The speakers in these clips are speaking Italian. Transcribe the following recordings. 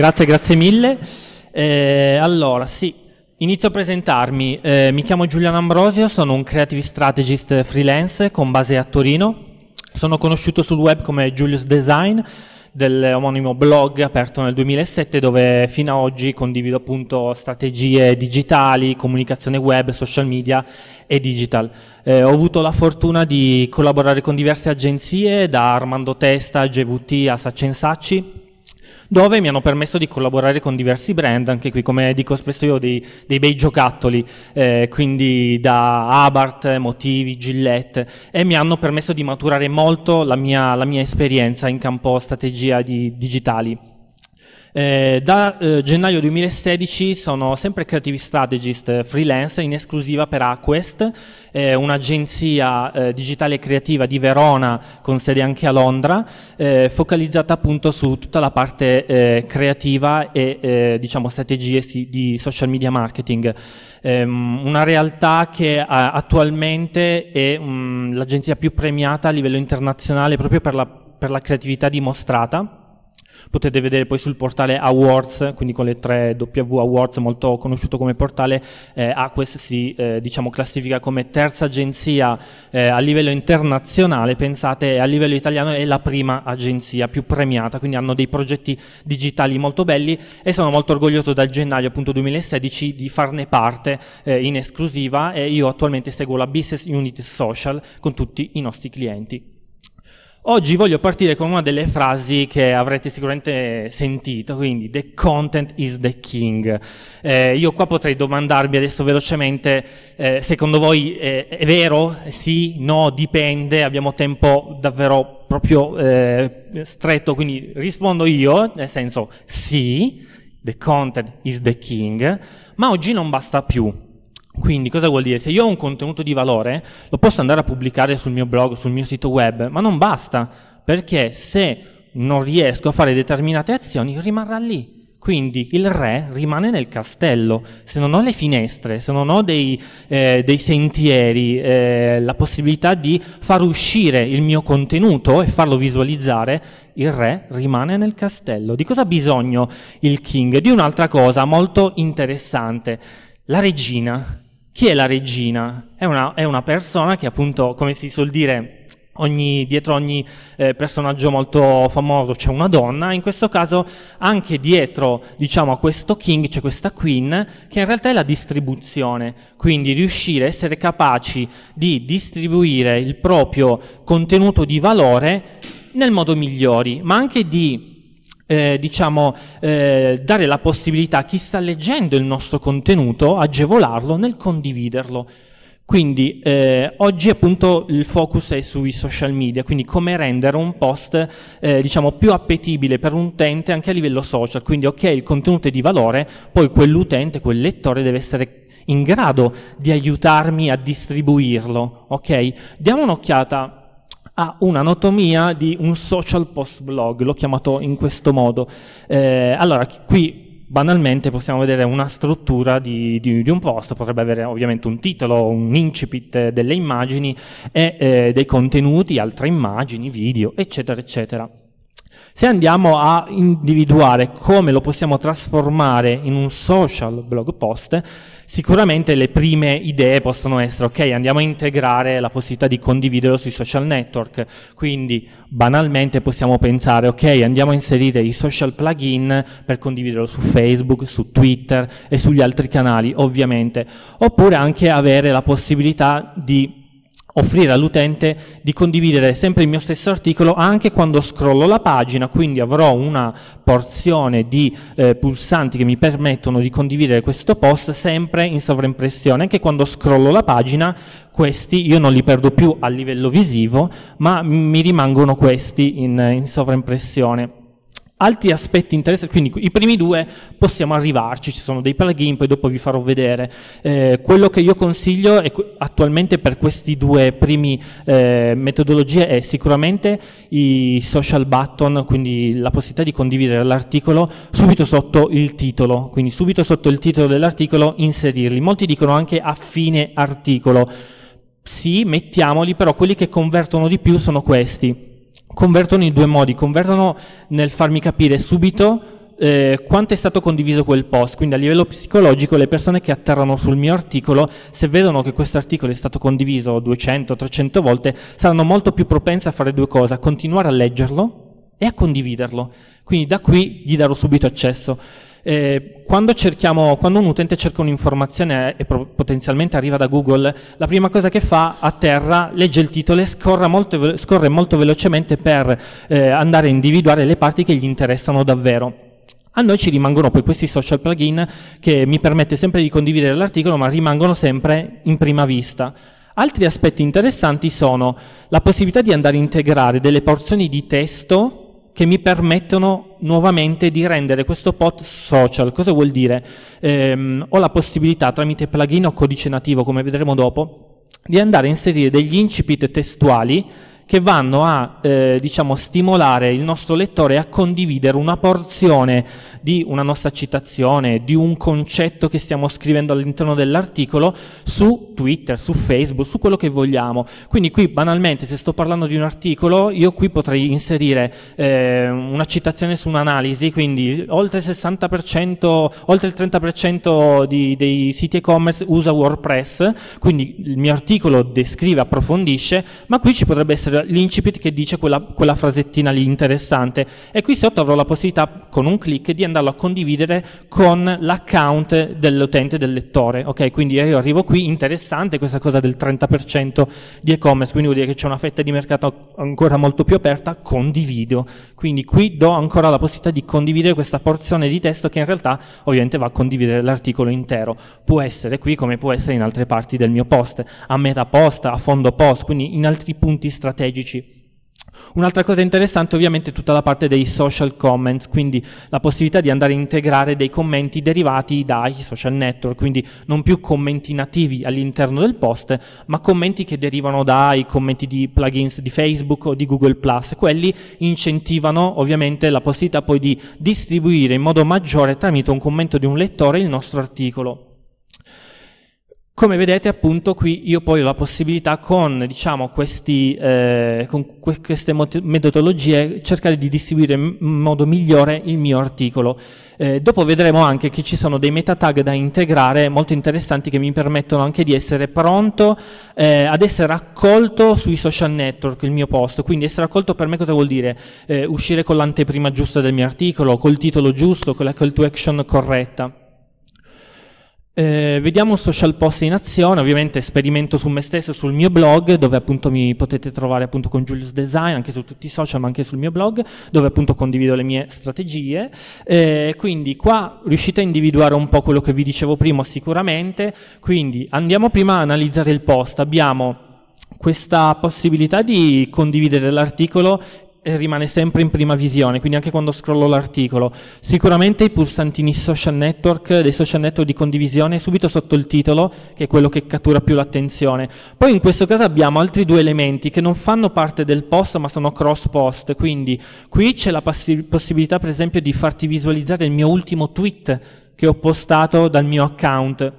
Grazie, grazie mille. Eh, allora, sì, inizio a presentarmi. Eh, mi chiamo Giuliano Ambrosio, sono un creative strategist freelance con base a Torino. Sono conosciuto sul web come Julius Design dell'omonimo blog aperto nel 2007 dove fino ad oggi condivido appunto strategie digitali, comunicazione web, social media e digital. Eh, ho avuto la fortuna di collaborare con diverse agenzie da Armando Testa, GVT a Sacci Sacci dove mi hanno permesso di collaborare con diversi brand, anche qui come dico spesso io ho dei, dei bei giocattoli, eh, quindi da Abarth, Motivi, Gillette, e mi hanno permesso di maturare molto la mia, la mia esperienza in campo strategia di, digitali. Eh, da eh, gennaio 2016 sono sempre creative strategist eh, freelance in esclusiva per Aquest, eh, un'agenzia eh, digitale e creativa di Verona con sede anche a Londra, eh, focalizzata appunto su tutta la parte creativa e diciamo strategie di social media marketing. Ehm, una realtà che attualmente è mm, l'agenzia più premiata a livello internazionale proprio per la, per la creatività dimostrata Potete vedere poi sul portale Awards, quindi con le 3 W Awards, molto conosciuto come portale, eh, Aquest si eh, diciamo, classifica come terza agenzia eh, a livello internazionale, pensate a livello italiano è la prima agenzia più premiata, quindi hanno dei progetti digitali molto belli e sono molto orgoglioso dal gennaio appunto 2016 di farne parte eh, in esclusiva e io attualmente seguo la Business Unit Social con tutti i nostri clienti. Oggi voglio partire con una delle frasi che avrete sicuramente sentito, quindi the content is the king. Eh, io qua potrei domandarvi adesso velocemente, eh, secondo voi eh, è vero? Sì? No? Dipende? Abbiamo tempo davvero proprio eh, stretto, quindi rispondo io, nel senso sì, the content is the king, ma oggi non basta più. Quindi cosa vuol dire? Se io ho un contenuto di valore, lo posso andare a pubblicare sul mio blog, sul mio sito web, ma non basta, perché se non riesco a fare determinate azioni rimarrà lì. Quindi il re rimane nel castello, se non ho le finestre, se non ho dei, eh, dei sentieri, eh, la possibilità di far uscire il mio contenuto e farlo visualizzare, il re rimane nel castello. Di cosa ha bisogno il king? Di un'altra cosa molto interessante la regina, chi è la regina? È una, è una persona che appunto, come si suol dire, Ogni, dietro ogni eh, personaggio molto famoso c'è una donna, in questo caso anche dietro diciamo, a questo king c'è questa queen che in realtà è la distribuzione, quindi riuscire a essere capaci di distribuire il proprio contenuto di valore nel modo migliori, ma anche di eh, diciamo, eh, dare la possibilità a chi sta leggendo il nostro contenuto, agevolarlo nel condividerlo. Quindi eh, oggi appunto il focus è sui social media, quindi come rendere un post eh, diciamo più appetibile per un utente anche a livello social, quindi ok il contenuto è di valore, poi quell'utente, quel lettore deve essere in grado di aiutarmi a distribuirlo, ok? Diamo un'occhiata ha un'anatomia di un social post blog, l'ho chiamato in questo modo. Eh, allora, qui banalmente possiamo vedere una struttura di, di, di, un post, potrebbe avere ovviamente un titolo, un incipit delle immagini e eh, dei contenuti, altre immagini, video, eccetera, eccetera. Se andiamo a individuare come lo possiamo trasformare in un social blog post, sicuramente le prime idee possono essere, ok, andiamo a integrare la possibilità di condividerlo sui social network, quindi banalmente possiamo pensare, ok, andiamo a inserire i social plugin per condividerlo su Facebook, su Twitter e sugli altri canali, ovviamente, oppure anche avere la possibilità di offrire all'utente di condividere sempre il mio stesso articolo anche quando scrollo la pagina, quindi avrò una porzione di eh, pulsanti che mi permettono di condividere questo post sempre in sovraimpressione, anche quando scrollo la pagina questi io non li perdo più a livello visivo, ma mi rimangono questi in, in sovraimpressione. Altri aspetti interessanti, quindi i primi due possiamo arrivarci, ci sono dei plugin, poi dopo vi farò vedere. Eh, quello che io consiglio è, attualmente per queste due prime eh, metodologie è sicuramente i social button, quindi la possibilità di condividere l'articolo subito sotto il titolo, quindi subito sotto il titolo dell'articolo inserirli. Molti dicono anche a fine articolo. Sì, mettiamoli, però quelli che convertono di più sono questi convertono in due modi, convertono nel farmi capire subito eh, quanto è stato condiviso quel post, quindi a livello psicologico le persone che atterrano sul mio articolo, se vedono che questo articolo è stato condiviso 200-300 volte, saranno molto più propense a fare due cose, a continuare a leggerlo e a condividerlo. Quindi da qui gli darò subito accesso eh, quando, cerchiamo, quando un utente cerca un'informazione eh, e potenzialmente arriva da Google, la prima cosa che fa a terra legge il titolo e scorre molto, scorre molto velocemente per eh, andare a individuare le parti che gli interessano davvero. A noi ci rimangono poi questi social plugin che mi permette sempre di condividere l'articolo ma rimangono sempre in prima vista. Altri aspetti interessanti sono la possibilità di andare a integrare delle porzioni di testo che mi permettono nuovamente di rendere questo pod social. Cosa vuol dire? Ehm, ho la possibilità tramite plugin o codice nativo, come vedremo dopo, di andare a inserire degli incipit testuali che vanno a eh, diciamo, stimolare il nostro lettore a condividere una porzione di una nostra citazione, di un concetto che stiamo scrivendo all'interno dell'articolo su Twitter, su Facebook, su quello che vogliamo. Quindi qui banalmente se sto parlando di un articolo io qui potrei inserire eh, una citazione su un'analisi, quindi oltre il 60%, oltre il 30% di, dei siti e-commerce usa WordPress, quindi il mio articolo descrive, approfondisce, ma qui ci potrebbe essere l'incipit che dice quella, quella frasettina lì interessante e qui sotto avrò la possibilità con un clic di andarlo a condividere con l'account dell'utente, del lettore. Ok, quindi io arrivo qui, interessante questa cosa del 30% di e-commerce, quindi vuol dire che c'è una fetta di mercato ancora molto più aperta, condivido. Quindi qui do ancora la possibilità di condividere questa porzione di testo che in realtà ovviamente va a condividere l'articolo intero. Può essere qui come può essere in altre parti del mio post, a metà post, a fondo post, quindi in altri punti strategici Un'altra cosa interessante ovviamente è tutta la parte dei social comments, quindi la possibilità di andare a integrare dei commenti derivati dai social network, quindi non più commenti nativi all'interno del post, ma commenti che derivano dai commenti di plugins di Facebook o di Google+. Quelli incentivano ovviamente la possibilità poi di distribuire in modo maggiore tramite un commento di un lettore il nostro articolo. Come vedete appunto qui io poi ho la possibilità con, diciamo, questi, eh, con que queste metodologie cercare di distribuire in modo migliore il mio articolo. Eh, dopo vedremo anche che ci sono dei meta tag da integrare molto interessanti che mi permettono anche di essere pronto eh, ad essere accolto sui social network il mio post. Quindi essere accolto per me cosa vuol dire? Eh, uscire con l'anteprima giusta del mio articolo, col titolo giusto, con la call to action corretta. Eh, vediamo social post in azione, ovviamente sperimento su me stesso sul mio blog dove appunto mi potete trovare appunto con Julius Design anche su tutti i social ma anche sul mio blog dove appunto condivido le mie strategie eh, quindi qua riuscite a individuare un po' quello che vi dicevo prima sicuramente quindi andiamo prima a analizzare il post abbiamo questa possibilità di condividere l'articolo e rimane sempre in prima visione, quindi anche quando scrollo l'articolo. Sicuramente i pulsantini social network, dei social network di condivisione, subito sotto il titolo, che è quello che cattura più l'attenzione. Poi in questo caso abbiamo altri due elementi che non fanno parte del post, ma sono cross post, quindi qui c'è la possibilità per esempio di farti visualizzare il mio ultimo tweet che ho postato dal mio account,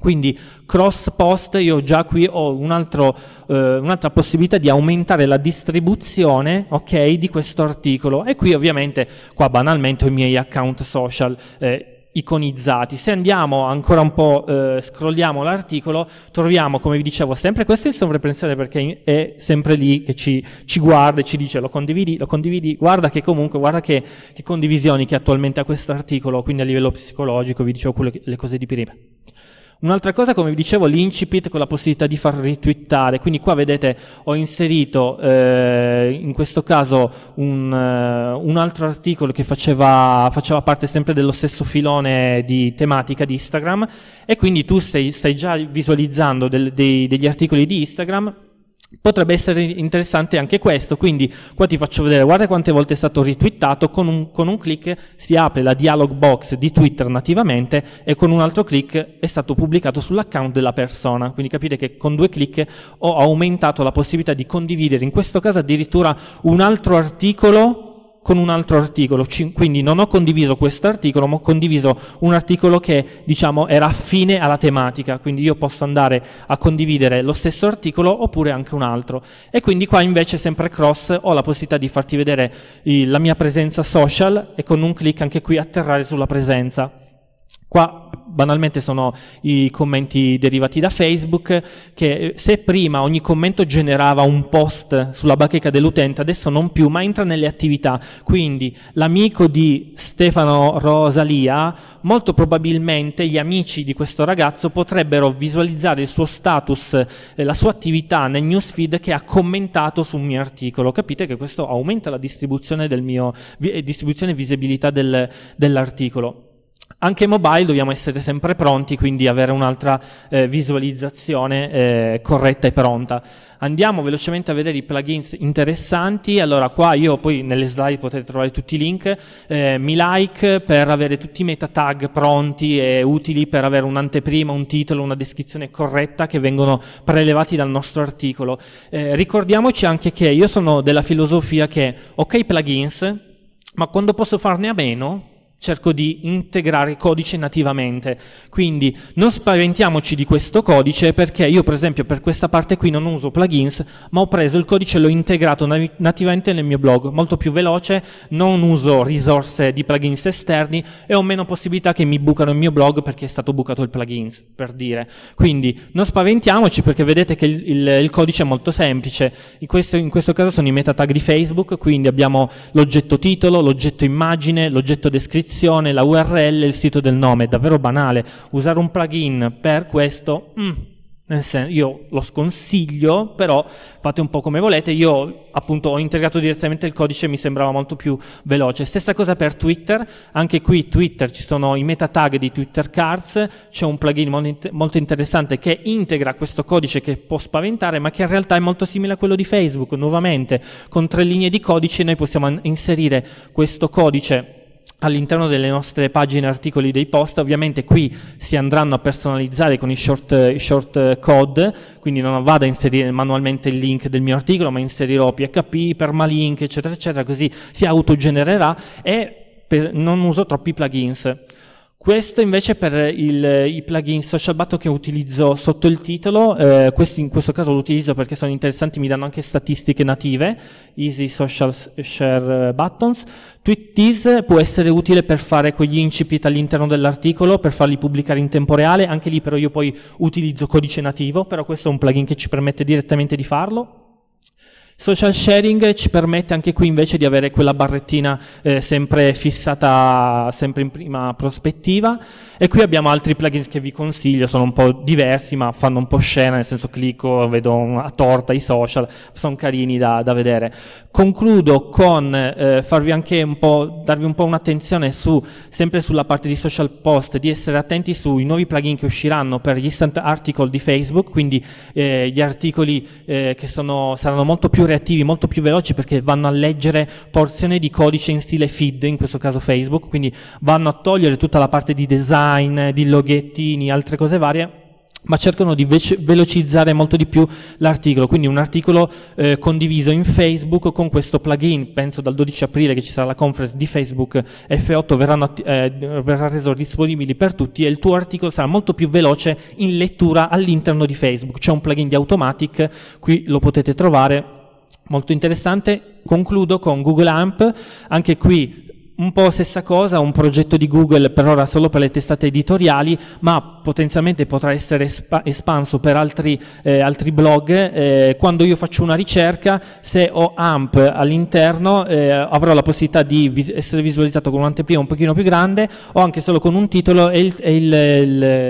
quindi cross post io già qui ho eh, un'altra eh, un possibilità di aumentare la distribuzione okay, di questo articolo e qui ovviamente qua banalmente ho i miei account social eh, iconizzati. Se andiamo ancora un po', eh, scrolliamo l'articolo, troviamo come vi dicevo sempre questo in sovrapprensione perché è sempre lì che ci, ci guarda e ci dice lo condividi, lo condividi, guarda che comunque, guarda che, che condivisioni che attualmente ha questo articolo, quindi a livello psicologico vi dicevo quelle, le cose di prima. Un'altra cosa, come vi dicevo, l'incipit con la possibilità di far ritwittare, quindi qua vedete ho inserito eh, in questo caso un, uh, un altro articolo che faceva, faceva, parte sempre dello stesso filone di tematica di Instagram e quindi tu stai, stai già visualizzando del, dei, degli articoli di Instagram potrebbe essere interessante anche questo, quindi qua ti faccio vedere, guarda quante volte è stato retweetato, con un, con un clic si apre la dialog box di Twitter nativamente e con un altro clic è stato pubblicato sull'account della persona, quindi capite che con due clic ho aumentato la possibilità di condividere, in questo caso addirittura un altro articolo con un altro articolo, quindi non ho condiviso questo articolo, ma ho condiviso un articolo che diciamo era affine alla tematica, quindi io posso andare a condividere lo stesso articolo oppure anche un altro. E quindi qua invece sempre cross ho la possibilità di farti vedere la mia presenza social e con un clic anche qui atterrare sulla presenza. Qua banalmente sono i commenti derivati da Facebook, che eh, se prima ogni commento generava un post sulla bacheca dell'utente, adesso non più, ma entra nelle attività. Quindi l'amico di Stefano Rosalia, molto probabilmente gli amici di questo ragazzo potrebbero visualizzare il suo status, eh, la sua attività nel newsfeed che ha commentato su un mio articolo. Capite che questo aumenta la distribuzione, del mio, vi, distribuzione e visibilità del, dell'articolo. Anche mobile dobbiamo essere sempre pronti, quindi avere un'altra eh, visualizzazione eh, corretta e pronta. Andiamo velocemente a vedere i plugins interessanti, allora qua io poi nelle slide potete trovare tutti i link, eh, mi like per avere tutti i meta tag pronti e utili per avere un'anteprima, un titolo, una descrizione corretta che vengono prelevati dal nostro articolo. Eh, ricordiamoci anche che io sono della filosofia che ok plugins, ma quando posso farne a meno cerco di integrare il codice nativamente. Quindi non spaventiamoci di questo codice perché io per esempio per questa parte qui non uso plugins, ma ho preso il codice e l'ho integrato nativamente nel mio blog, molto più veloce, non uso risorse di plugins esterni e ho meno possibilità che mi bucano il mio blog perché è stato bucato il plugins, per dire. Quindi non spaventiamoci perché vedete che il, il, il codice è molto semplice. In questo, in questo caso sono i meta tag di Facebook, quindi abbiamo l'oggetto titolo, l'oggetto immagine, l'oggetto descrizione, descrizione, la URL, il sito del nome, è davvero banale. Usare un plugin per questo, mm, nel senso, io lo sconsiglio, però fate un po' come volete. Io appunto ho integrato direttamente il codice e mi sembrava molto più veloce. Stessa cosa per Twitter, anche qui Twitter ci sono i meta tag di Twitter Cards, c'è un plugin molto interessante che integra questo codice che può spaventare, ma che in realtà è molto simile a quello di Facebook, nuovamente, con tre linee di codice noi possiamo inserire questo codice all'interno delle nostre pagine articoli dei post, ovviamente qui si andranno a personalizzare con i short, i short, code, quindi non vado a inserire manualmente il link del mio articolo, ma inserirò PHP, permalink, eccetera, eccetera, così si autogenererà e per, non uso troppi plugins. Questo invece per il, i plugin SocialButton che utilizzo sotto il titolo, eh, questi in questo caso lo utilizzo perché sono interessanti, mi danno anche statistiche native, Easy Social Share Buttons. Twittease può essere utile per fare quegli incipit all'interno dell'articolo, per farli pubblicare in tempo reale, anche lì però io poi utilizzo codice nativo, però questo è un plugin che ci permette direttamente di farlo. Social sharing ci permette anche qui invece di avere quella barrettina eh, sempre fissata, sempre in prima prospettiva e qui abbiamo altri plugins che vi consiglio, sono un po' diversi ma fanno un po' scena, nel senso clicco, vedo a torta i social, sono carini da, da vedere. Concludo con eh, farvi anche un po', darvi un po' un'attenzione su, sempre sulla parte di social post, di essere attenti sui nuovi plugin che usciranno per gli instant article di Facebook, quindi eh, gli articoli eh, che sono, saranno molto più reattivi, molto più veloci perché vanno a leggere porzioni di codice in stile feed, in questo caso Facebook, quindi vanno a togliere tutta la parte di design, di loghettini, altre cose varie ma cercano di velocizzare molto di più l'articolo, quindi un articolo eh, condiviso in Facebook con questo plugin, penso dal 12 aprile che ci sarà la conference di Facebook F8 verranno, eh, verrà reso disponibile per tutti e il tuo articolo sarà molto più veloce in lettura all'interno di Facebook, c'è un plugin di Automatic, qui lo potete trovare molto interessante. Concludo con Google AMP, anche qui un po' stessa cosa, un progetto di Google per ora solo per le testate editoriali, ma potenzialmente potrà essere espanso per altri, eh, altri blog. Eh, quando io faccio una ricerca, se ho AMP all'interno, eh, avrò la possibilità di vis essere visualizzato con un'anteprima un pochino più grande o anche solo con un titolo e, il, e il,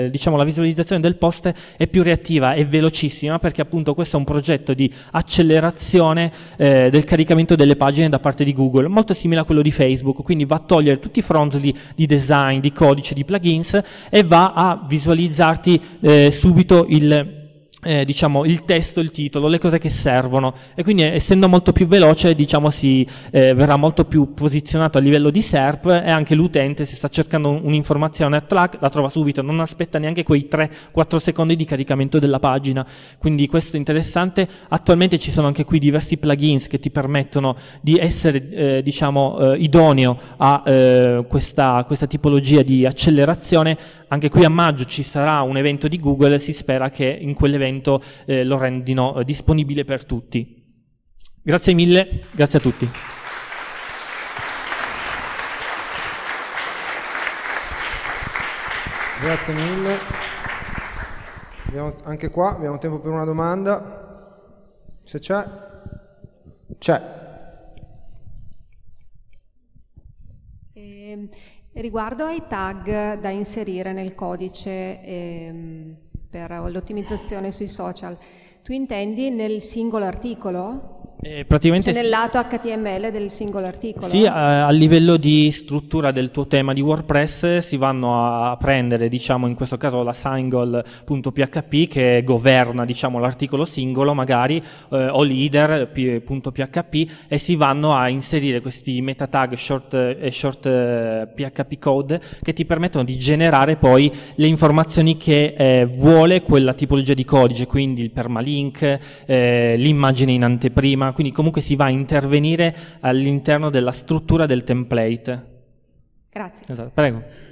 il, diciamo, la visualizzazione del post è più reattiva e velocissima perché appunto questo è un progetto di accelerazione eh, del caricamento delle pagine da parte di Google, molto simile a quello di Facebook. Quindi quindi va a togliere tutti i fronzoli di design, di codice, di plugins e va a visualizzarti eh, subito il eh, diciamo, il testo, il titolo, le cose che servono e quindi essendo molto più veloce diciamo, si eh, verrà molto più posizionato a livello di SERP e anche l'utente se sta cercando un'informazione a track la trova subito, non aspetta neanche quei 3-4 secondi di caricamento della pagina, quindi questo è interessante, attualmente ci sono anche qui diversi plugins che ti permettono di essere eh, diciamo, eh, idoneo a eh, questa, questa tipologia di accelerazione anche qui a maggio ci sarà un evento di Google, si spera che in quell'evento eh, lo rendino eh, disponibile per tutti. Grazie mille, grazie a tutti. Grazie mille. Abbiamo, anche qua abbiamo tempo per una domanda. Se c'è, c'è. Riguardo ai tag da inserire nel codice ehm, per l'ottimizzazione sui social, tu intendi nel singolo articolo? Eh, praticamente cioè nel lato HTML del singolo articolo. Sì, eh, a livello di struttura del tuo tema di WordPress si vanno a prendere, diciamo in questo caso la single.php che governa diciamo, l'articolo singolo magari eh, o leader.php e si vanno a inserire questi meta tag short, e eh, short PHP eh, code che ti permettono di generare poi le informazioni che eh, vuole quella tipologia di codice, quindi il permalink, l'immagine in anteprima, quindi comunque si va a intervenire all'interno della struttura del template. Grazie. Esatto, prego.